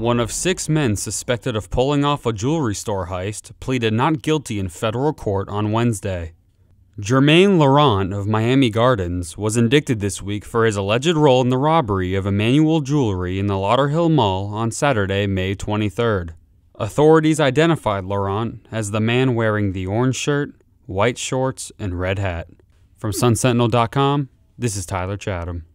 One of six men suspected of pulling off a jewelry store heist pleaded not guilty in federal court on Wednesday. Germaine Laurent of Miami Gardens was indicted this week for his alleged role in the robbery of Emmanuel Jewelry in the Lauderhill Mall on Saturday, May 23rd. Authorities identified Laurent as the man wearing the orange shirt, white shorts, and red hat. From sunsentinel.com, this is Tyler Chatham.